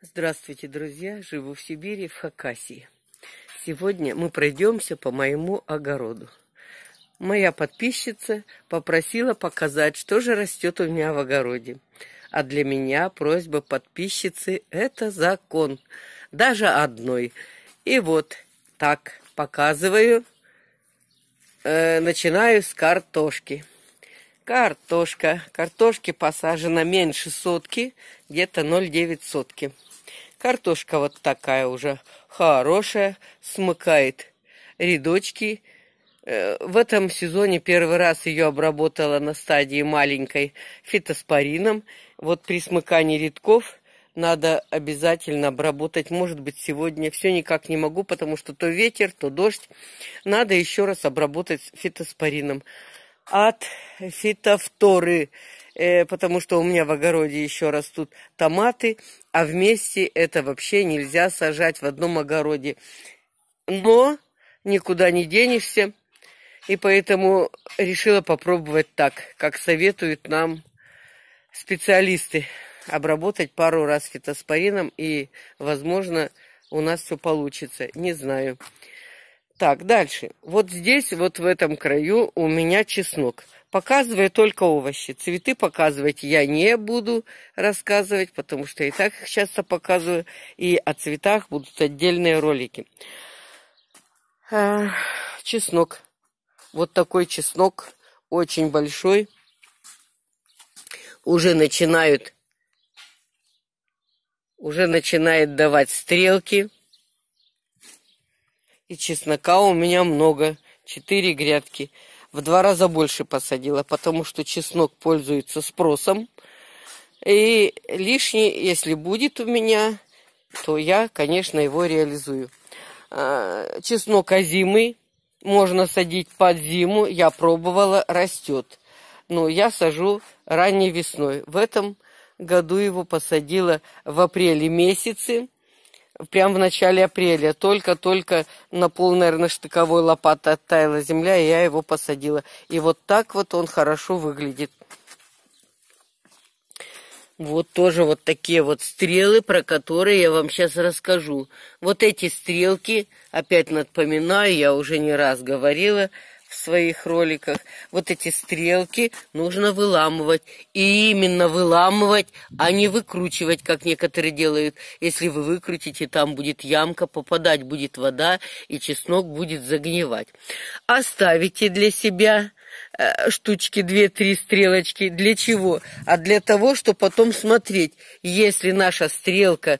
Здравствуйте, друзья! Живу в Сибири, в Хакасии. Сегодня мы пройдемся по моему огороду. Моя подписчица попросила показать, что же растет у меня в огороде. А для меня просьба подписчицы – это закон. Даже одной. И вот так показываю. Э, начинаю с картошки. Картошка. Картошки посажено меньше сотки, где-то 0,9 сотки. Картошка вот такая уже хорошая, смыкает рядочки. Э, в этом сезоне первый раз ее обработала на стадии маленькой фитоспорином. Вот при смыкании рядков надо обязательно обработать. Может быть, сегодня все никак не могу, потому что то ветер, то дождь. Надо еще раз обработать фитоспорином. От фитофторы э, потому что у меня в огороде еще растут томаты, а вместе это вообще нельзя сажать в одном огороде. Но никуда не денешься, и поэтому решила попробовать так, как советуют нам специалисты, обработать пару раз фитоспорином, и, возможно, у нас все получится, не знаю. Так, дальше. Вот здесь, вот в этом краю у меня чеснок – показывая только овощи. Цветы показывать я не буду рассказывать, потому что и так их часто показываю, и о цветах будут отдельные ролики. А, чеснок. Вот такой чеснок, очень большой. Уже начинают, уже начинает давать стрелки. И чеснока у меня много, четыре грядки в два раза больше посадила, потому что чеснок пользуется спросом. И лишний, если будет у меня, то я, конечно, его реализую. А, чеснок озимый, можно садить под зиму, я пробовала, растет. Но я сажу ранней весной. В этом году его посадила в апреле месяце прямо в начале апреля. Только-только на пол, наверное, штыковой лопаты оттаяла земля, и я его посадила. И вот так вот он хорошо выглядит. Вот тоже вот такие вот стрелы, про которые я вам сейчас расскажу. Вот эти стрелки, опять напоминаю, я уже не раз говорила, в своих роликах, вот эти стрелки нужно выламывать. И именно выламывать, а не выкручивать, как некоторые делают. Если вы выкрутите, там будет ямка, попадать будет вода, и чеснок будет загнивать. Оставите для себя э, штучки, две-три стрелочки. Для чего? А для того, чтобы потом смотреть, если наша стрелка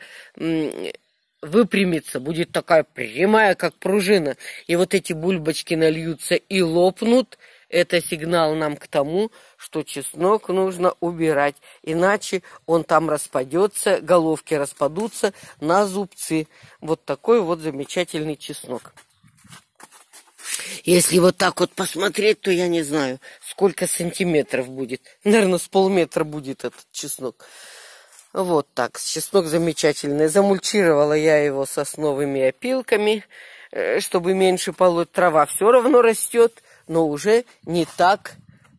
выпрямится, будет такая прямая, как пружина, и вот эти бульбочки нальются и лопнут, это сигнал нам к тому, что чеснок нужно убирать, иначе он там распадется, головки распадутся на зубцы. Вот такой вот замечательный чеснок. Если вот так вот посмотреть, то я не знаю, сколько сантиметров будет. Наверное, с полметра будет этот чеснок. Вот так, чеснок замечательный. Замульчировала я его сосновыми опилками, э, чтобы меньше полоть. Трава все равно растет, но уже не так,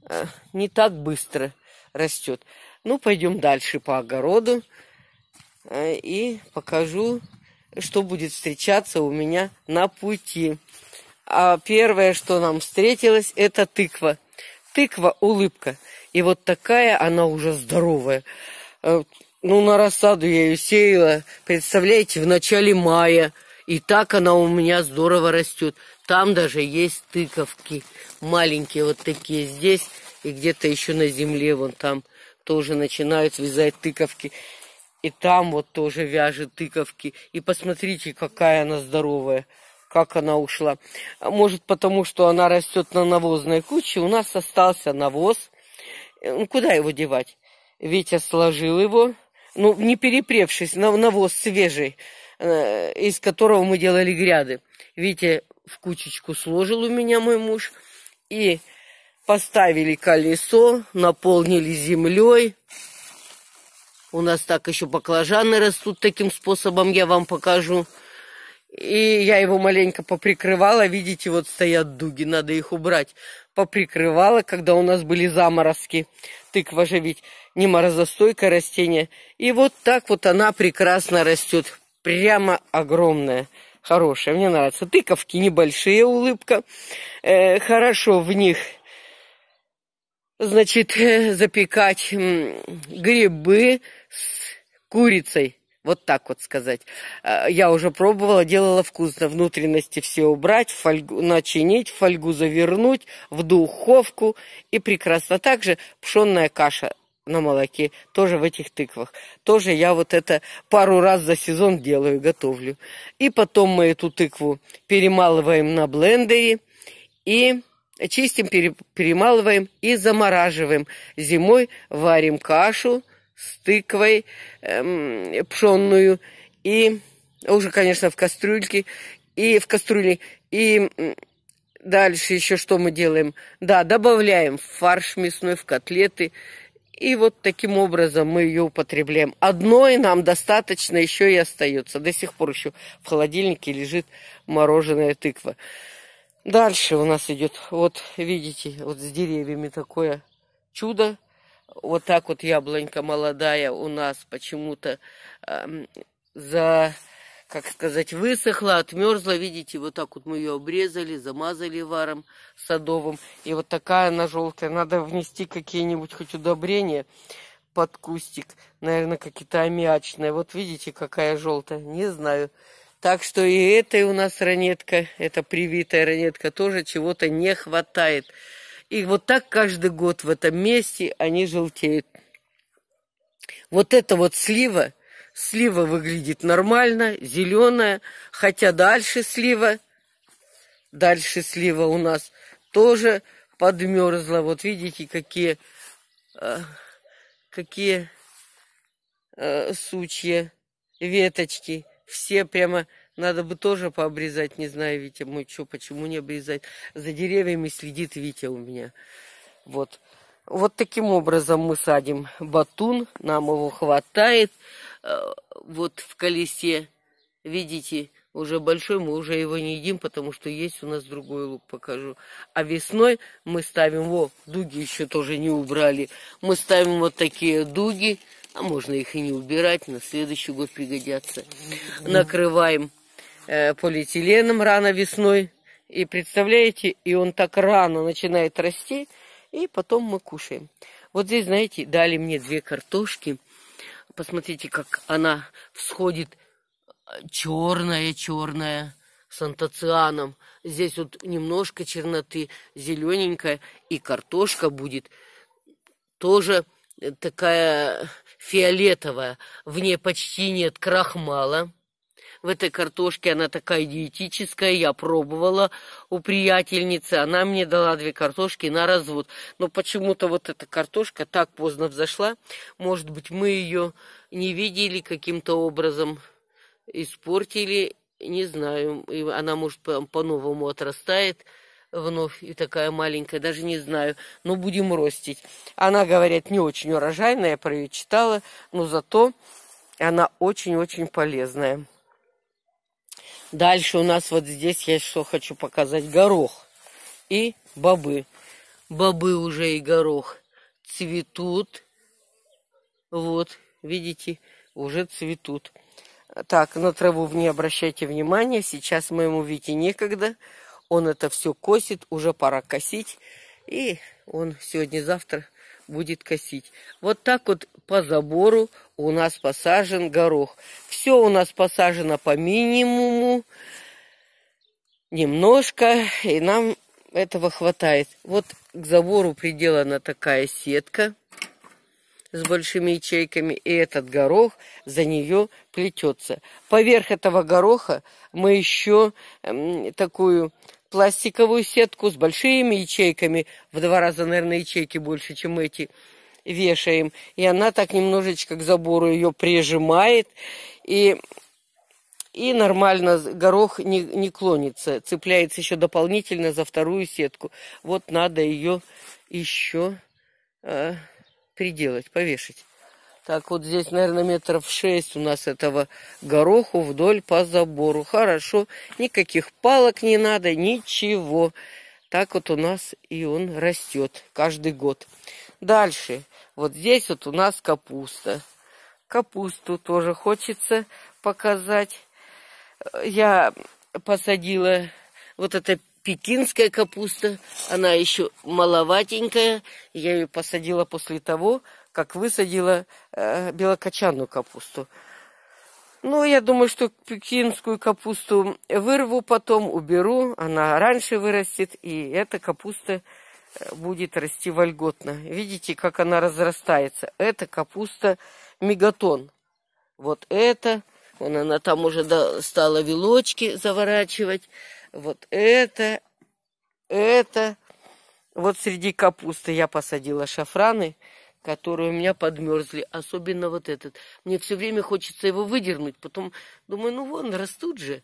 э, не так быстро растет. Ну, пойдем дальше по огороду э, и покажу, что будет встречаться у меня на пути. А первое, что нам встретилось, это тыква. Тыква, улыбка. И вот такая она уже здоровая ну, на рассаду я ее сеяла, представляете, в начале мая. И так она у меня здорово растет. Там даже есть тыковки маленькие вот такие здесь. И где-то еще на земле вон там тоже начинают вязать тыковки. И там вот тоже вяжет тыковки. И посмотрите, какая она здоровая как она ушла. Может, потому что она растет на навозной куче. У нас остался навоз. Э, ну, куда его девать? Витя сложил его, ну, не перепревшись, на навоз свежий, э, из которого мы делали гряды. Видите, в кучечку сложил у меня мой муж. И поставили колесо, наполнили землей. У нас так еще баклажаны растут таким способом, я вам покажу. И я его маленько поприкрывала. Видите, вот стоят дуги, надо их убрать поприкрывала, когда у нас были заморозки. Тыква же ведь не морозостойкое растение. И вот так вот она прекрасно растет. Прямо огромная, хорошая. Мне нравится. Тыковки небольшие, улыбка. Э, хорошо в них значит, э, запекать грибы с курицей. Вот так вот сказать. А, я уже пробовала, делала вкусно. Внутренности все убрать, фольгу, начинить, фольгу завернуть, в духовку. И прекрасно. Также пшенная каша на молоке, тоже в этих тыквах. Тоже я вот это пару раз за сезон делаю, готовлю. И потом мы эту тыкву перемалываем на блендере и чистим, перемалываем и замораживаем. Зимой варим кашу, с тыквой эм, пшенную и уже, конечно, в кастрюльке и в кастрюле и дальше еще что мы делаем? Да, добавляем фарш мясной, в котлеты. И вот таким образом мы ее употребляем. Одной нам достаточно, еще и остается. До сих пор еще в холодильнике лежит мороженая тыква. Дальше у нас идет, вот видите, вот с деревьями такое чудо вот так вот яблонька молодая у нас почему-то э, за, как сказать, высохла, отмерзла. Видите, вот так вот мы ее обрезали, замазали варом садовым. И вот такая она желтая. Надо внести какие-нибудь хоть удобрения под кустик. Наверное, какие-то аммиачные. Вот видите, какая желтая. Не знаю. Так что и этой у нас ранетка, эта привитая ранетка, тоже чего-то не хватает. И вот так каждый год в этом месте они желтеют. Вот это вот слива, слива выглядит нормально, зеленая, хотя дальше слива, дальше слива у нас тоже подмерзла. Вот видите, какие, э, какие э, сучья, веточки, все прямо надо бы тоже пообрезать, не знаю, Витя мой, что, почему не обрезать. За деревьями следит Витя у меня. Вот. Вот таким образом мы садим батун, нам его хватает. Э, вот в колесе, видите, уже большой, мы уже его не едим, потому что есть у нас другой лук, покажу. А весной мы ставим, во, дуги еще тоже не убрали, мы ставим вот такие дуги, а можно их и не убирать, на следующий год пригодятся. Накрываем Э, полиэтиленом рано весной. И представляете, и он так рано начинает расти, и потом мы кушаем. Вот здесь, знаете, дали мне две картошки. Посмотрите, как она всходит черная-черная с антоцианом. Здесь вот немножко черноты, зелененькая, и картошка будет тоже такая фиолетовая. В ней почти нет крахмала в этой картошке, она такая диетическая, я пробовала у приятельницы, она мне дала две картошки на развод. Но почему-то вот эта картошка так поздно взошла, может быть, мы ее не видели каким-то образом, испортили, не знаю, и она, может, по-новому отрастает вновь и такая маленькая, даже не знаю, но будем ростить. Она, говорят, не очень урожайная, я про ее читала, но зато она очень-очень полезная. Дальше у нас вот здесь я что хочу показать. Горох и бобы. Бобы уже и горох цветут. Вот, видите, уже цветут. Так, на траву не обращайте внимания. Сейчас моему Вите некогда. Он это все косит, уже пора косить. И он сегодня-завтра будет косить. Вот так вот по забору у нас посажен горох. Все у нас посажено по минимуму, немножко, и нам этого хватает. Вот к забору приделана такая сетка с большими ячейками, и этот горох за нее плетется. Поверх этого гороха мы еще такую пластиковую сетку с большими ячейками, в два раза, наверное, ячейки больше, чем эти, вешаем. И она так немножечко к забору ее прижимает, и, и нормально горох не, не клонится, цепляется еще дополнительно за вторую сетку. Вот надо ее еще э, приделать, повешать. Так, вот здесь, наверное, метров шесть у нас этого гороху вдоль по забору. Хорошо, никаких палок не надо, ничего. Так вот у нас и он растет каждый год. Дальше, вот здесь вот у нас капуста. Капусту тоже хочется показать. Я посадила вот это пекинская капуста, она еще маловатенькая. Я ее посадила после того, как высадила э, белокочанную капусту. Ну, я думаю, что пекинскую капусту вырву потом, уберу, она раньше вырастет, и эта капуста э, будет расти вольготно. Видите, как она разрастается? Это капуста мегатон. Вот это, вон она там уже стала вилочки заворачивать. Вот это, это. Вот среди капусты я посадила шафраны которые у меня подмерзли, особенно вот этот. Мне все время хочется его выдернуть, потом думаю, ну вон, растут же.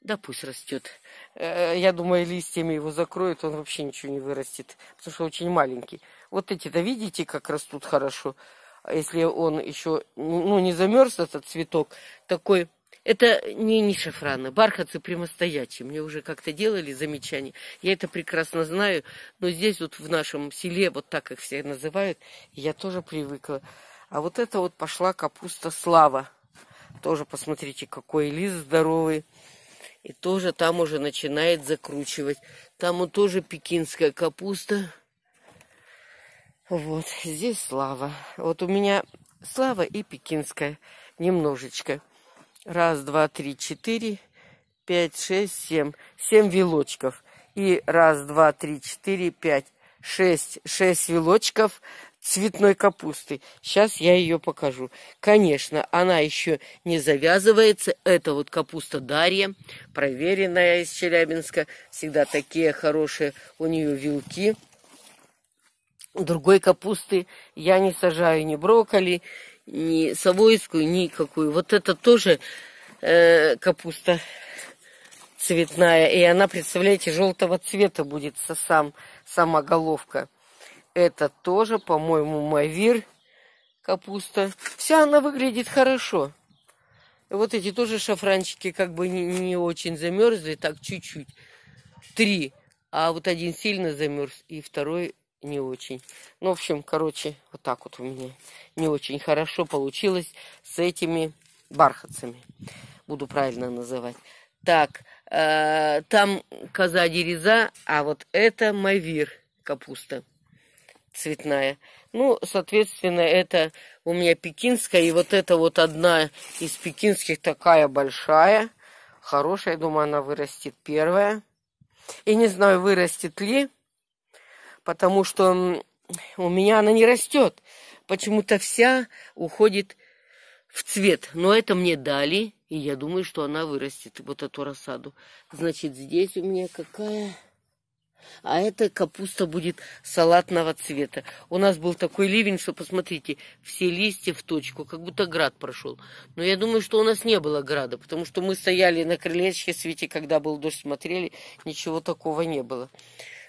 Да пусть растет. Э, э, я думаю, листьями его закроют, он вообще ничего не вырастет, потому что очень маленький. Вот эти-то видите, как растут хорошо. А если он еще ну, не замерз, этот цветок, такой это не, не шафраны, бархатцы прямостоячие. Мне уже как-то делали замечания. Я это прекрасно знаю, но здесь вот в нашем селе, вот так их все называют, я тоже привыкла. А вот это вот пошла капуста слава. Тоже посмотрите, какой лист здоровый. И тоже там уже начинает закручивать. Там вот тоже пекинская капуста. Вот, здесь слава. Вот у меня слава и пекинская немножечко. Раз, два, три, четыре, пять, шесть, семь. Семь вилочков. И раз, два, три, четыре, пять, шесть. Шесть вилочков цветной капусты. Сейчас я ее покажу. Конечно, она еще не завязывается. Это вот капуста Дарья, проверенная из Челябинска. Всегда такие хорошие у нее вилки. Другой капусты я не сажаю ни брокколи, ни совойскую, никакую. Вот это тоже э, капуста цветная, и она, представляете, желтого цвета будет сам, сама головка. Это тоже, по-моему, мавир капуста. Вся она выглядит хорошо. вот эти тоже шафранчики как бы не, не очень замерзли, так чуть-чуть. Три. А вот один сильно замерз, и второй не очень. Ну, в общем, короче, вот так вот у меня не очень хорошо получилось с этими бархатцами. Буду правильно называть. Так, э, там коза дереза, а вот это мавир капуста цветная. Ну, соответственно, это у меня пекинская, и вот это вот одна из пекинских такая большая, хорошая, думаю, она вырастет первая. И не знаю, вырастет ли, потому что у меня она не растет. Почему-то вся уходит в цвет. Но это мне дали, и я думаю, что она вырастет, вот эту рассаду. Значит, здесь у меня какая... А эта капуста будет салатного цвета. У нас был такой ливень, что, посмотрите, все листья в точку, как будто град прошел. Но я думаю, что у нас не было града, потому что мы стояли на крылечке, свете, когда был дождь, смотрели, ничего такого не было.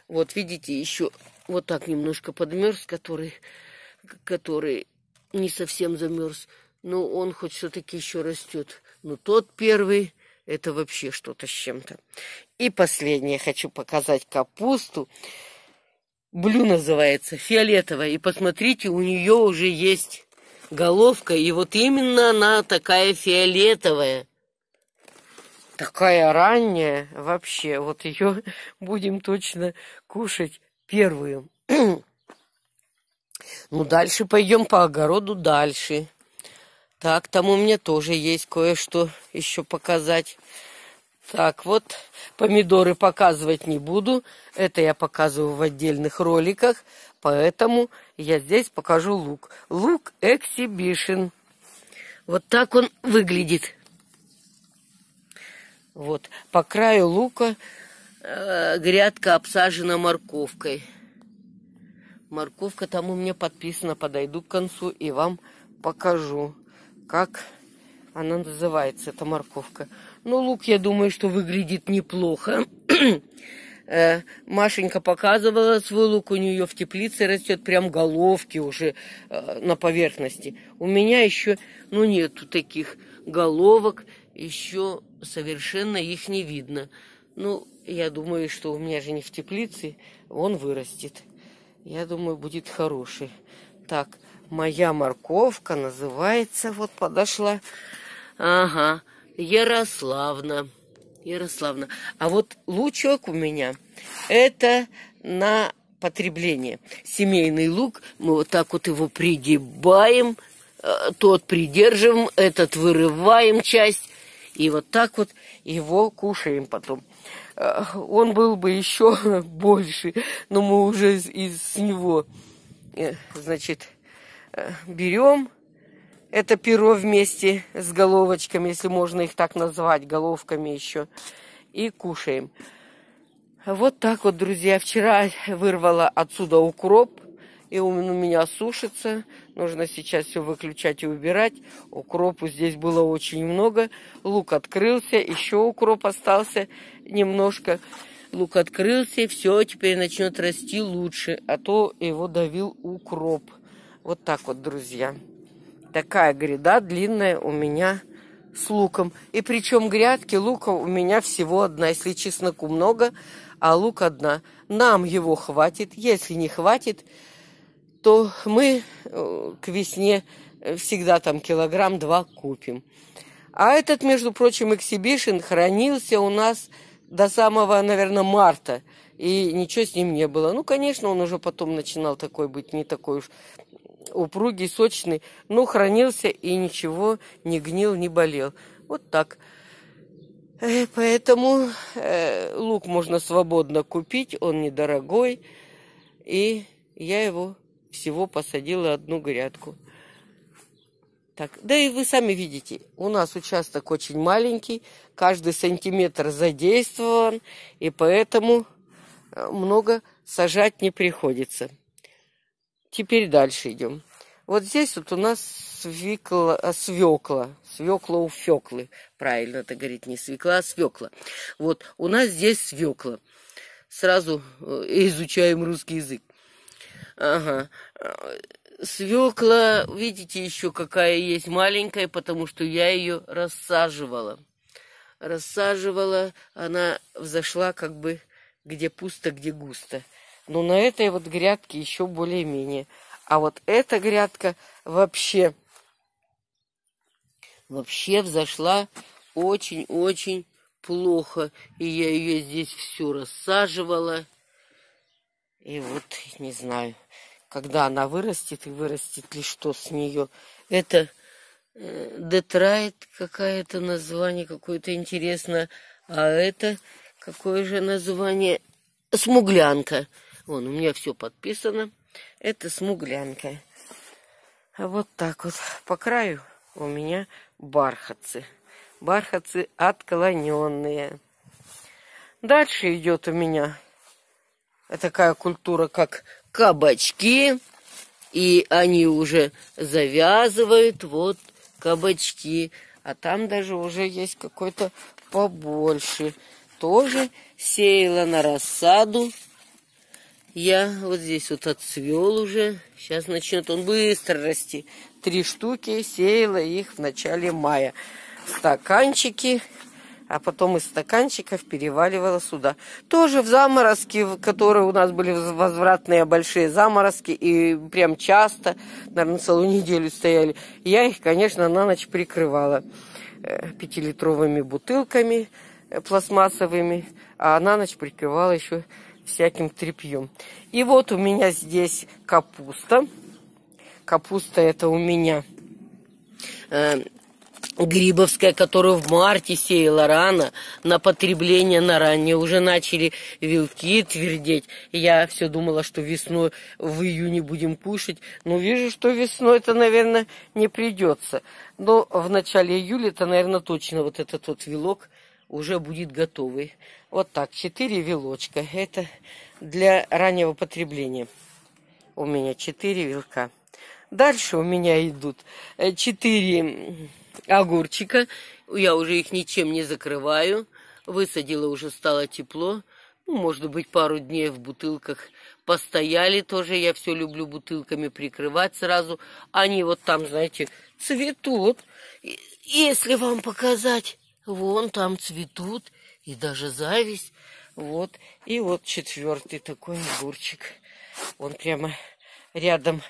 Вот видите, еще вот так немножко подмерз, который, который не совсем замерз. Но он хоть все-таки еще растет. Но тот первый, это вообще что-то с чем-то. И последнее хочу показать капусту. Блю называется, фиолетовая. И посмотрите, у нее уже есть головка. И вот именно она такая фиолетовая такая ранняя вообще. Вот ее будем точно кушать первую. ну, дальше пойдем по огороду дальше. Так, там у меня тоже есть кое-что еще показать. Так, вот помидоры показывать не буду. Это я показываю в отдельных роликах. Поэтому я здесь покажу лук. Лук Эксибишн. Вот так он выглядит. Вот, по краю лука э, грядка обсажена морковкой. Морковка там у меня подписана. Подойду к концу и вам покажу, как она называется, эта морковка. Ну, лук, я думаю, что выглядит неплохо. Э, Машенька показывала свой лук, у нее в теплице растет прям головки уже э, на поверхности. У меня еще, ну, нету таких головок, еще совершенно их не видно. Ну, я думаю, что у меня же не в теплице, он вырастет. Я думаю, будет хороший. Так, моя морковка называется, вот подошла. Ага, Ярославна. Ярославна. А вот лучок у меня, это на потребление. Семейный лук, мы вот так вот его пригибаем, э, тот придерживаем, этот вырываем часть, и вот так вот его кушаем потом. Э, он был бы еще больше, но мы уже из него, э, значит, э, берем это перо вместе с головочками, если можно их так назвать, головками еще, и кушаем. Вот так вот, друзья, вчера вырвала отсюда укроп, и он у меня сушится. Нужно сейчас все выключать и убирать. Укропу здесь было очень много. Лук открылся, еще укроп остался немножко. Лук открылся, и все, теперь начнет расти лучше. А то его давил укроп. Вот так вот, друзья. Такая гряда длинная у меня с луком. И причем грядки лука у меня всего одна. Если чесноку много, а лук одна. Нам его хватит. Если не хватит, то мы э, к весне э, всегда там килограмм-два купим. А этот, между прочим, эксибишн хранился у нас до самого, наверное, марта. И ничего с ним не было. Ну, конечно, он уже потом начинал такой быть, не такой уж упругий, сочный. Но хранился и ничего не гнил, не болел. Вот так. Э, поэтому э, лук можно свободно купить, он недорогой. И я его всего посадила одну грядку. Так, да и вы сами видите, у нас участок очень маленький, каждый сантиметр задействован, и поэтому э, много сажать не приходится. Теперь дальше идем. Вот здесь вот у нас свекла, э, свекла, свекла у феклы, правильно это говорит, не свекла, а свекла. Вот у нас здесь свекла. Сразу э, изучаем русский язык. Ага. Э, Свекла, видите, еще какая есть маленькая, потому что я ее рассаживала. Рассаживала, она взошла как бы где пусто, где густо. Но на этой вот грядке еще более-менее. А вот эта грядка вообще, вообще взошла очень-очень плохо. И я ее здесь все рассаживала. И вот, не знаю, когда она вырастет, и вырастет ли что с нее. Это э, Детрайт какое-то название, какое-то интересное. А это какое же название? Смуглянка. Вон, у меня все подписано. Это смуглянка. Вот так вот. По краю у меня бархатцы. Бархатцы отклоненные. Дальше идет у меня Э, такая культура, как кабачки, и они уже завязывают вот кабачки, а там даже уже есть какой-то побольше. Тоже сеяла на рассаду. Я вот здесь вот отцвел уже. Сейчас начнет он быстро расти. Три штуки сеяла их в начале мая. Стаканчики а потом из стаканчиков переваливала сюда. Тоже в заморозки которые у нас были возвратные большие заморозки, и прям часто, наверное, целую неделю стояли. Я их, конечно, на ночь прикрывала э, пятилитровыми бутылками э, пластмассовыми, а на ночь прикрывала еще всяким тряпьем. И вот у меня здесь капуста. Капуста это у меня э, Грибовская, которую в марте сеяла рано, на потребление на раннее уже начали вилки твердеть. Я все думала, что весной в июне будем кушать, но ну, вижу, что весной это, наверное, не придется. Но в начале июля это, наверное, точно вот этот вот вилок уже будет готовый. Вот так, четыре вилочка. Это для раннего потребления. У меня четыре вилка. Дальше у меня идут 4 э, огурчика. Я уже их ничем не закрываю. Высадила уже стало тепло. Ну, может быть, пару дней в бутылках постояли тоже. Я все люблю бутылками прикрывать сразу. Они вот там, знаете, цветут. Если вам показать, вон там цветут. И даже зависть. Вот. И вот четвертый такой огурчик. Он прямо рядом.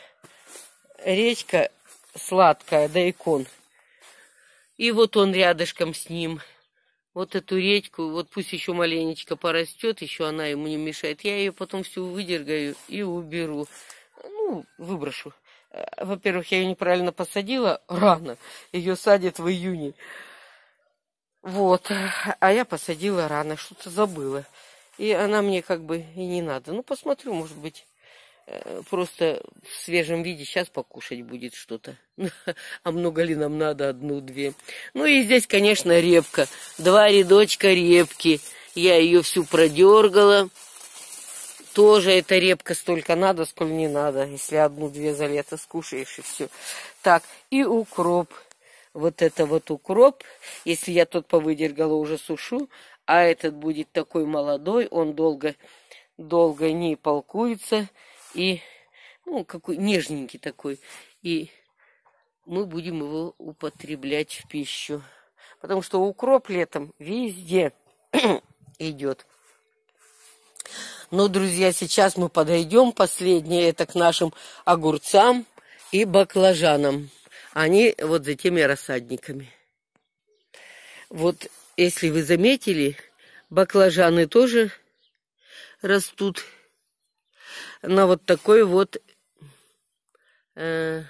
Речка сладкая, да икон. И вот он рядышком с ним. Вот эту редьку, вот пусть еще маленечко порастет, еще она ему не мешает. Я ее потом всю выдергаю и уберу. Ну, выброшу. Э, во-первых, я ее неправильно посадила рано. Ее садят в июне. Вот. А я посадила рано, что-то забыла. И она мне как бы и не надо. Ну, посмотрю, может быть, Э, просто в свежем виде сейчас покушать будет что-то. А много ли нам надо? Одну-две. Ну и здесь, конечно, репка. Два рядочка репки. Я ее всю продергала. Тоже эта репка столько надо, сколько не надо. Если одну-две за лето скушаешь и все. Так, и укроп. Вот это вот укроп. Если я тот повыдергала, уже сушу. А этот будет такой молодой. Он долго, долго не полкуется. И, ну, какой нежненький такой. И мы будем его употреблять в пищу. Потому что укроп летом везде идет. Но, ну, друзья, сейчас мы подойдем последнее, это к нашим огурцам и баклажанам. Они вот за теми рассадниками. Вот, если вы заметили, баклажаны тоже растут на вот такой вот, э,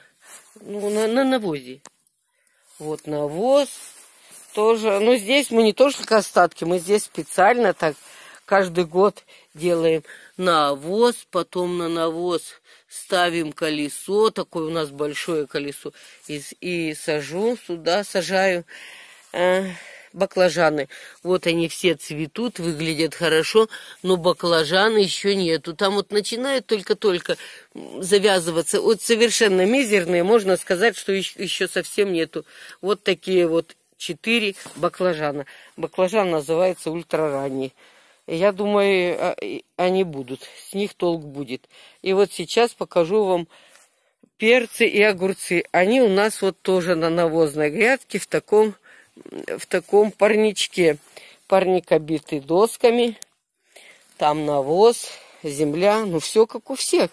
ну, на, на навозе. Вот навоз тоже. Но ну, здесь мы не только остатки, мы здесь специально так каждый год делаем навоз, потом на навоз ставим колесо, такое у нас большое колесо, и, и сажу сюда, сажаю э, баклажаны. Вот они все цветут, выглядят хорошо, но баклажан еще нету. Там вот начинают только-только завязываться. Вот совершенно мизерные, можно сказать, что еще совсем нету. Вот такие вот четыре баклажана. Баклажан называется ультраранний. Я думаю, а, они будут, с них толк будет. И вот сейчас покажу вам перцы и огурцы. Они у нас вот тоже на навозной грядке в таком в таком парничке. Парник обитый досками, там навоз, земля, ну все как у всех.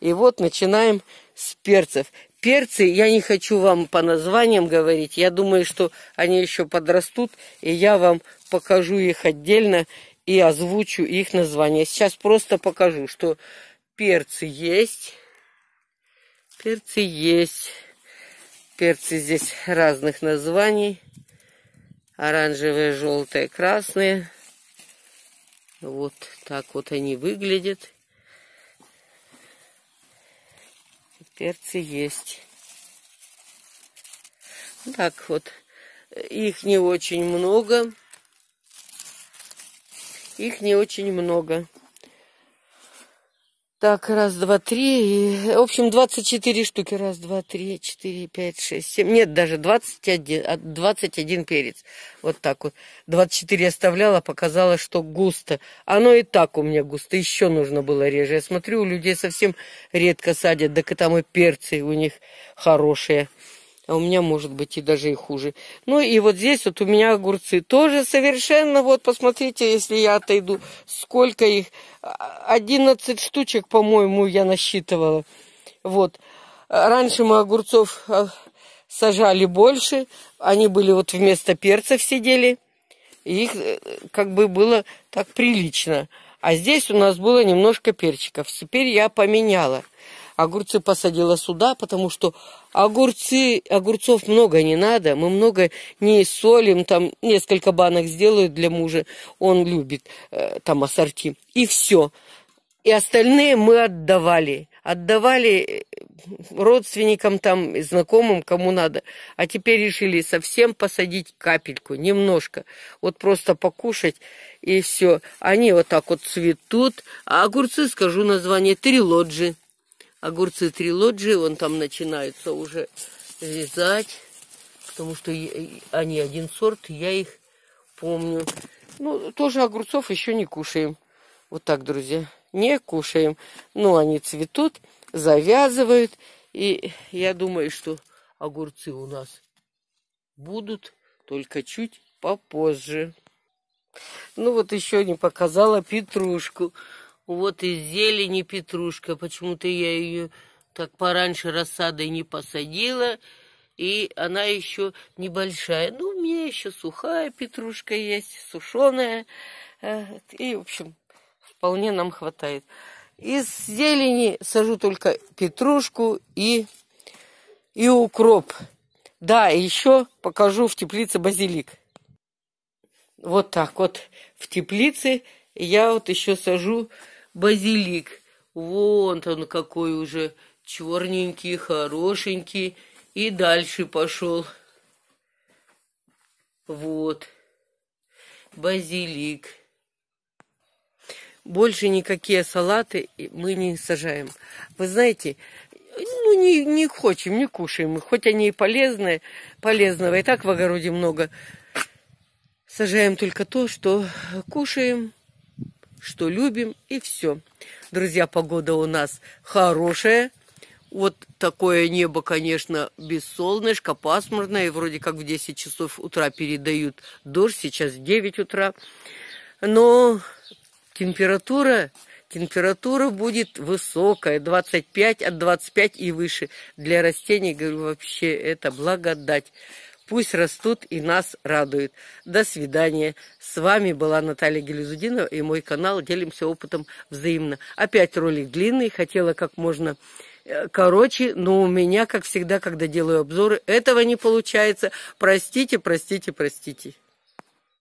И вот начинаем с перцев. Перцы я не хочу вам по названиям говорить, я думаю, что они еще подрастут, и я вам покажу их отдельно и озвучу их название. Сейчас просто покажу, что перцы есть, перцы есть, перцы здесь разных названий оранжевые, желтые, красные. Вот так вот они выглядят. Перцы есть. Так вот, их не очень много. Их не очень много. Так, раз, два, три. в общем, 24 штуки. Раз, два, три, четыре, пять, шесть, семь. Нет, даже 21, 21 а, перец. Вот так вот. 24 оставляла, показала, что густо. Оно и так у меня густо. Еще нужно было реже. Я смотрю, у людей совсем редко садят. Да к тому перцы у них хорошие а у меня может быть и даже и хуже. Ну и вот здесь вот у меня огурцы тоже совершенно, вот посмотрите, если я отойду, сколько их, 11 штучек, по-моему, я насчитывала. Вот, раньше мы огурцов э, сажали больше, они были вот вместо перцев сидели, и их э, как бы было так прилично. А здесь у нас было немножко перчиков, теперь я поменяла огурцы посадила сюда, потому что огурцы, огурцов много не надо, мы много не солим, там несколько банок сделаю для мужа, он любит э, там ассорти, и все. И остальные мы отдавали, отдавали э, родственникам там, знакомым, кому надо. А теперь решили совсем посадить капельку, немножко. Вот просто покушать и все. Они вот так вот цветут. А огурцы, скажу название, трилоджи огурцы трилоджи, он там начинается уже вязать, потому что они один сорт, я их помню. Ну, тоже огурцов еще не кушаем. Вот так, друзья, не кушаем. Но ну, они цветут, завязывают, и я думаю, что огурцы у нас будут, только чуть попозже. Ну вот еще не показала петрушку. Вот и зелени петрушка. Почему-то я ее так пораньше рассадой не посадила. И она еще небольшая. Ну, у меня еще сухая петрушка есть, сушеная. Э, и, в общем, вполне нам хватает. Из зелени сажу только петрушку и, и укроп. Да, еще покажу в теплице базилик. Вот так вот в теплице я вот еще сажу базилик. Вон он какой уже, черненький, хорошенький. И дальше пошел. Вот. Базилик. Больше никакие салаты мы не сажаем. Вы знаете, ну, не, не хочем, не кушаем. Хоть они и полезные, полезного и так в огороде много. Сажаем только то, что кушаем, что любим, и все. Друзья, погода у нас хорошая. Вот такое небо, конечно, без солнышка, пасмурное. Вроде как в 10 часов утра передают дождь, сейчас 9 утра. Но температура температура будет высокая, 25 от 25 и выше. Для растений, говорю, вообще это благодать. Пусть растут и нас радуют. До свидания. С вами была Наталья Гелюзудинова и мой канал «Делимся опытом взаимно». Опять ролик длинный, хотела как можно э, короче, но у меня, как всегда, когда делаю обзоры, этого не получается. Простите, простите, простите.